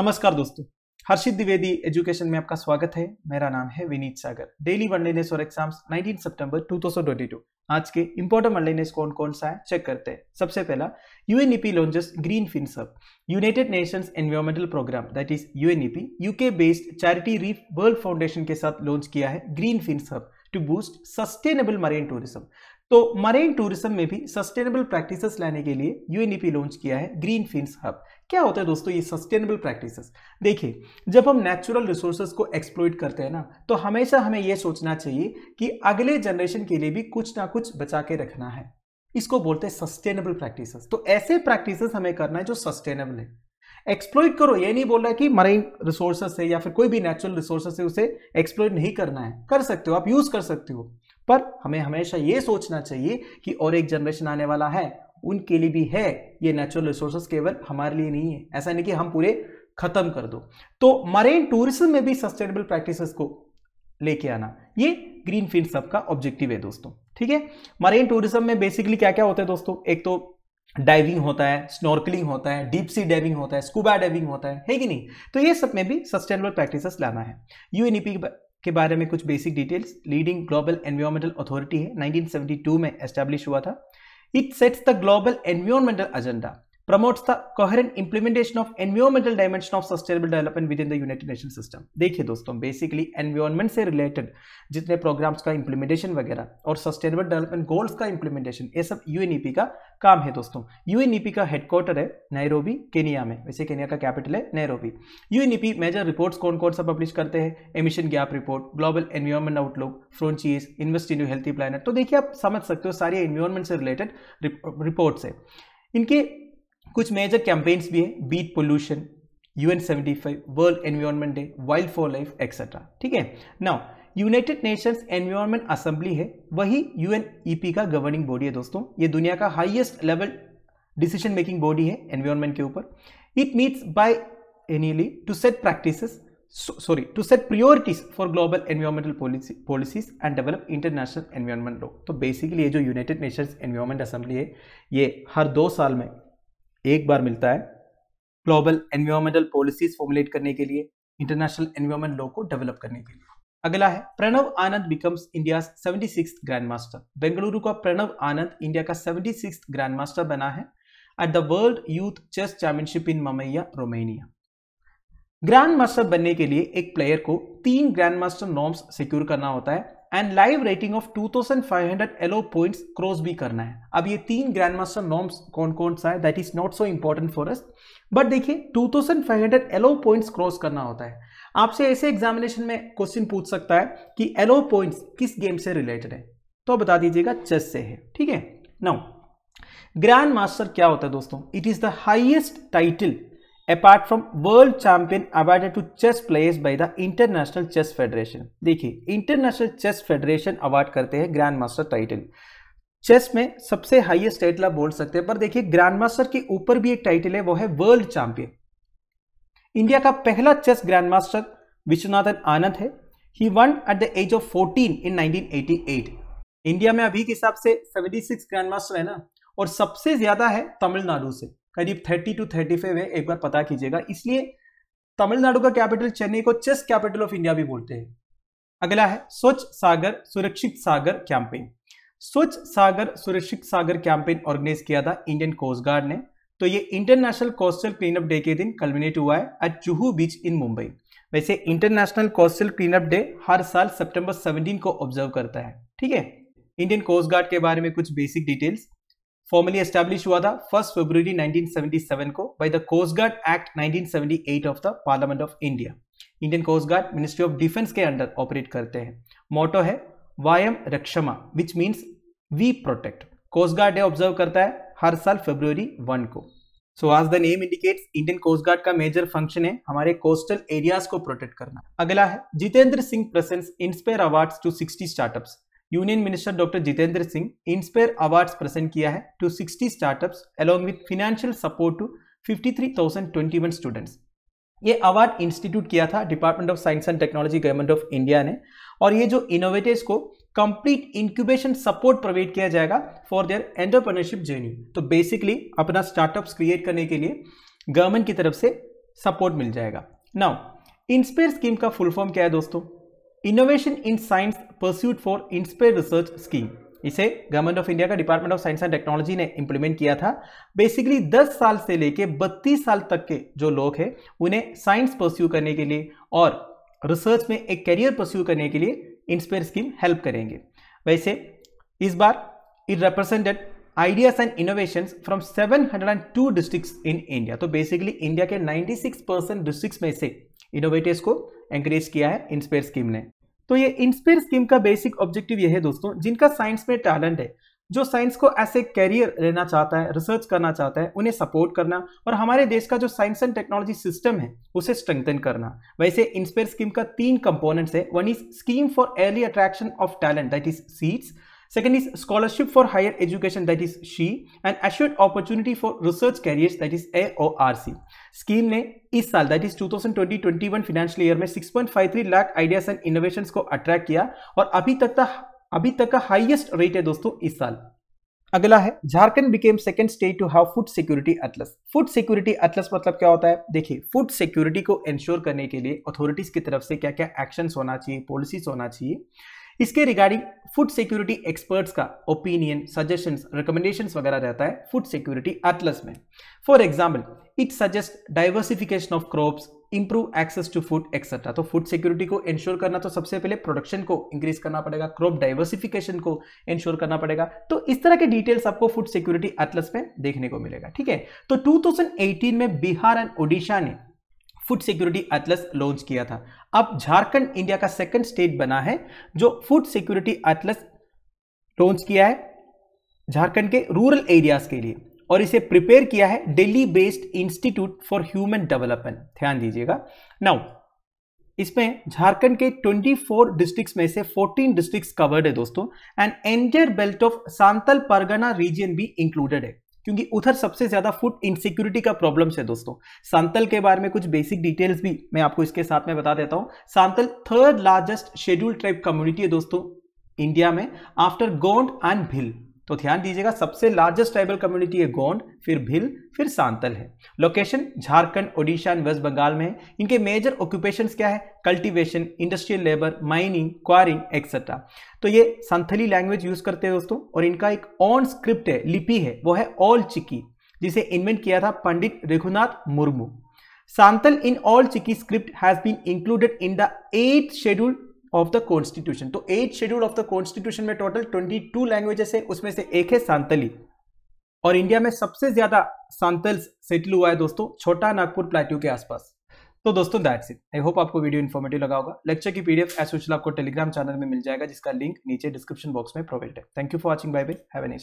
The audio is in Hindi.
नमस्कार दोस्तों हर्षित द्विवेदी एजुकेशन में आपका स्वागत है मेरा नाम है विनीत सागर डेली वनलेनेस और एग्जाम्स 19 सितंबर 2022 आज के इंपॉर्टेंट वनलेनेस कौन कौन सा है चेक करते हैं सबसे पहला UNEP launches green fins hub United Nations environmental program that is UNEP UK based charity reef world foundation के साथ लॉन्च किया है green fins hub to boost sustainable marine tourism तो मरीन टूरिज्म में भी सस्टेनेबल प्रैक्टिसेस लाने के लिए यूएनईपी लॉन्च e किया है ग्रीन फिन्स हब क्या होता है दोस्तों ये सस्टेनेबल प्रैक्टिसेस देखिए जब हम नेचुरल रिसोर्सेज को एक्सप्लोइट करते हैं ना तो हमेशा हमें ये सोचना चाहिए कि अगले जनरेशन के लिए भी कुछ ना कुछ बचा के रखना है इसको बोलते हैं सस्टेनेबल प्रैक्टिसेस तो ऐसे प्रैक्टिसेस हमें करना है जो सस्टेनेबल है एक्सप्लोइट करो ये नहीं बोल रहा है कि हमारे रिसोर्सेस है या फिर कोई भी नेचुरल रिसोर्सेस है उसे एक्सप्लोइट नहीं करना है कर सकते हो आप यूज कर सकते हो पर हमें हमेशा ये सोचना चाहिए कि और एक जनरेशन आने वाला है उनके लिए भी है ये नेचुरल रिसोर्सेज केवल हमारे लिए नहीं है ऐसा नहीं कि हम पूरे खत्म कर दो तो मरीन टूरिज्म में भी सस्टेनेबल प्रैक्टिसेस को लेके आना ये ग्रीन फील्ड सबका ऑब्जेक्टिव है दोस्तों ठीक है मरीन टूरिज्म में बेसिकली क्या क्या होता है दोस्तों एक तो डाइविंग होता है स्नॉर्कलिंग होता है डीप सी डाइविंग होता है स्कूबा डाइविंग होता है है कि नहीं तो ये सब में भी सस्टेनेबल प्रैक्टिसेस लाना है यूएनईपी के बारे में कुछ basic details leading global environmental authority है 1972 में एस्टैब्लिश हुआ था It sets the global environmental agenda. promotes the coherent implementation of environmental dimension of sustainable development within the United Nations system. देखिए दोस्तों बेसिकली एनवायरमेंट से रिलेटेड जितने प्रोग्राम्स का इंप्लीमेंटेशन वगैरह और सस्टेनेबल डेवलपमेंट गोल्स का इंप्लीमेंटेशन ये सब यूएनईपी का काम है दोस्तों यूएनईपी का हेडक्वार्टर है नैरोबी केनिया में वैसे केनिया का कैपिटल है नैरोबी यूएनईपी मेजर रिपोर्ट्स कौन कौन सा पब्लिश करते हैं emission gap report global environment outlook frontiers invest in you healthy planet तो देखिए आप समझ सकते हो सारी एनवायरमेंट से रिलेटेड रिपोर्ट्स है इनके कुछ मेजर कैंपेन्स भी हैं beat pollution U N seventy five world environment day wild for life etcetera ठीक है now United Nations Environment Assembly है वही यूएनईपी e का गवर्निंग बॉडी है दोस्तों ये दुनिया का highest level decision making body है एनवायरमेंट के ऊपर it meets biennially to set practices sorry to set priorities for global environmental policies and develop international environment environment तो बेसिकली ये जो यूनाइटेड नेशंस एनवायरमेंट असेंबली है ये हर दो साल में एक बार मिलता है ग्लोबल एनवायरमेंटल पॉलिसीज फॉर्मुलेट करने के लिए इंटरनेशनल एनवायरमेंट लॉ को डेवलप करने के लिए अगला है Pranav Anand becomes India seventy six grandmaster Bengaluru का प्रणव आनंद इंडिया का सेवेंटी सिक्स ग्रैंड मास्टर बना है at the world youth chess championship in Mamaia Romania grandmaster बनने के लिए एक प्लेयर को तीन ग्रैंड मास्टर नॉर्म्स सिक्योर करना होता है and live rating of 2500 Elo points cross भी करना है अब ये तीन ग्रैंड मास्टर नॉर्म्स कौन कौन सा है that is not so important for us but देखिए 2500 एलो पॉइंट्स क्रॉस करना होता है आपसे ऐसे एग्जामिनेशन में क्वेश्चन पूछ सकता है कि एलो पॉइंट्स किस गेम से रिलेटेड है तो बता दीजिएगा चेस से है ठीक है नौ ग्रैंड मास्टर क्या होता है दोस्तों it is the highest title apart from world champion awarded to chess players by the international chess federation देखिए इंटरनेशनल चेस फेडरेशन अवार्ड करते हैं ग्रैंड मास्टर टाइटल चेस में सबसे हाईएस्ट टाइटल आप बोल सकते हैं पर देखिए ग्रैंड मास्टर के ऊपर भी एक टाइटल है वो है वर्ल्ड चैंपियन इंडिया का पहला chess grandmaster Viswanathan Anand है he won at the age of 14 in 1988 India में अभी के हिसाब से 76 ग्रैंड मास्टर है ना और सबसे ज्यादा है तमिलनाडु से करीब 30 टू 35 है एक बार पता कीजिएगा इसलिए तमिलनाडु का कैपिटल चेन्नई को चेस कैपिटल ऑफ इंडिया भी बोलते हैं अगला है स्वच्छ सागर सुरक्षित सागर कैंपेन स्वच्छ सागर सुरक्षित सागर कैंपेन ऑर्गेनाइज किया था इंडियन कोस्ट गार्ड ने तो ये इंटरनेशनल कोस्टल क्लीनअप डे के दिन कल्मिनेट हुआ है एट चूहू बीच इन मुंबई वैसे इंटरनेशनल कोस्टल क्लीनअप डे हर साल सितंबर 17 को ऑब्जर्व करता है ठीक है इंडियन कोस्ट गार्ड के बारे में कुछ बेसिक डिटेल्स फॉर्मली एस्टेब्लिश हुआ था फर्स्ट फेब्रुवरी 1977 को by the coast guard act 1978 of the parliament of India Indian coast guard ministry of defence के अंडर ऑपरेट करते हैं मोटो है वायम रक्षमा which means we protect coast guard day observe करता है हर साल फेब्रुवरी वन को सो आज the name indicates Indian coast guard का मेजर फंक्शन है हमारे कोस्टल एरियाज को प्रोटेक्ट करना अगला है Jitendra Singh presents inspire awards to 60 startups union minister doctor Jitendra Singh inspire awards present किया है to 60 startups along with financial support to 53,021 students ये अवार्ड इंस्टीट्यूट किया था department of science and technology government of India ने और ये जो इनोवेटर्स को कंप्लीट इंक्यूबेशन सपोर्ट प्रोवाइड किया जाएगा फॉर देयर एंटरप्रेन्योरशिप जर्नी तो बेसिकली अपना स्टार्टअप्स क्रिएट करने के लिए गवर्नमेंट की तरफ से सपोर्ट मिल जाएगा नाउ इंस्पेयर स्कीम का फुल फॉर्म क्या है दोस्तों innovation in science pursued for inspire research scheme इसे गवर्नमेंट ऑफ इंडिया का department of science and technology ने इंप्लीमेंट किया था बेसिकली 10 साल से लेके 32 साल तक के जो लोग हैं उन्हें साइंस परस्यू करने के लिए और रिसर्च में एक करियर परस्यू करने के लिए इंस्पेयर स्कीम हेल्प करेंगे वैसे इस बार it represented ideas and innovation from seven districts in India तो बेसिकली इंडिया के 96 परसेंट में से इनोवेटर्स को एंकरेज किया है इंस्पेयर स्कीम ने तो ये इंस्पेयर स्कीम का बेसिक ऑब्जेक्टिव ये है दोस्तों जिनका साइंस में टैलेंट है जो साइंस को ऐसे कैरियर लेना चाहता है रिसर्च करना चाहता है उन्हें सपोर्ट करना और हमारे देश का जो साइंस एंड टेक्नोलॉजी सिस्टम है उसे स्ट्रेंथन करना वैसे इंस्पेयर स्कीम का तीन कंपोनेंट्स है one is scheme for early attraction of talent that is seats Second is scholarship for higher education, that is SHE, and assured opportunity for research careers, that is AORC. scheme ne is saal that is 2020-21 financial year mein 6.53 lakh ideas and innovations ko attract kiya aur abhi tak ka abhi tak ka highest rate hai dosto is saal अगला है Jharkhand became second state to have food security atlas food security atlas मतलब क्या होता है देखिए फूड सिक्योरिटी को इंश्योर करने के लिए अथॉरिटीज की तरफ से क्या क्या एक्शंस होना चाहिए पॉलिसीज होना चाहिए इसके रिगार्डिंग फूड सिक्योरिटी एक्सपर्ट्स का ओपिनियन सजेशन रिकमेंडेशन वगैरह रहता है फूड सिक्योरिटी एटलस में for example it suggest diversification of crops improve access to food etcetera तो फूड सिक्योरिटी को इंश्योर करना तो सबसे पहले प्रोडक्शन को इंक्रीज करना पड़ेगा क्रॉप डाइवर्सिफिकेशन को इंश्योर करना पड़ेगा तो इस तरह के डिटेल्स आपको फूड सिक्योरिटी एटलस में देखने को मिलेगा ठीक है तो 2018 में बिहार एंड ओडिशा ने फूड सिक्योरिटी एटलस लॉन्च किया था अब झारखंड इंडिया का सेकंड स्टेट बना है जो फूड सिक्योरिटी एटलस लॉन्च किया है झारखंड के रूरल एरियाज के लिए और इसे प्रिपेयर किया है Delhi based institute for human development ध्यान दीजिएगा नाउ इसमें झारखंड के 24 डिस्ट्रिक्ट्स में से 14 डिस्ट्रिक्ट्स कवर्ड है दोस्तों and entire belt of Santhal Pargana region भी इंक्लूडेड है क्योंकि उधर सबसे ज़्यादा फूड इनसिक्योरिटी का प्रॉब्लम है दोस्तों सांतल के बारे में कुछ बेसिक डिटेल्स भी मैं आपको इसके साथ में बता देता हूं Santhal third largest schedule tribe community है दोस्तों इंडिया में आफ्टर गोंड एंड भिल तो ध्यान दीजिएगा सबसे लार्जेस्ट ट्राइबल कम्युनिटी है गोंड फिर भिल फिर सांतल है location Jharkhand Odisha and west Bengal में है इनके मेजर ऑक्यूपेशंस क्या है cultivation industrial labour mining quarrying etcetera तो ये संथली लैंग्वेज यूज करते हैं दोस्तों और इनका एक ऑन स्क्रिप्ट है लिपि है वो है ऑल चिकी जिसे इन्वेंट किया था Pandit Raghunath Murmu Santhal in Ol Chiki script has been included in the eighth scheduled of the constitution तो eight schedule of the constitution में टोटल ट्वेंटी टू लैंग्वेजेस है उसमें से एक है सांतली और इंडिया में सबसे ज्यादा सांतल सेटल हुआ है दोस्तों छोटा नागपुर प्लेट्यू के आसपास तो दोस्तों दैट्स इट आई होप आपको वीडियो इन्फॉर्मेटिव लगा होगा लेक्चर की पीडीएफ एस सूचना आपको टेलीग्राम चैनल में मिल जाएगा जिसका लिंक नीचे डिस्क्रिप्शन बॉक्स में प्रोवाइड है thank you for watching bye bye have